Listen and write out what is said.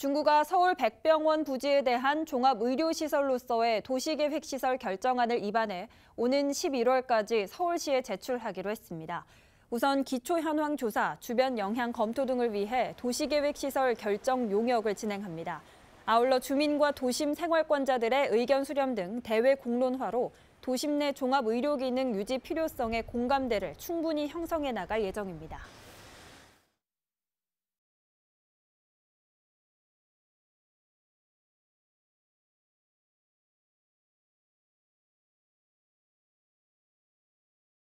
중구가 서울 백병원 부지에 대한 종합의료시설로서의 도시계획시설 결정안을 입안해 오는 11월까지 서울시에 제출하기로 했습니다. 우선 기초 현황 조사, 주변 영향 검토 등을 위해 도시계획시설 결정 용역을 진행합니다. 아울러 주민과 도심 생활권자들의 의견 수렴 등 대외 공론화로 도심 내 종합의료기능 유지 필요성의 공감대를 충분히 형성해 나갈 예정입니다.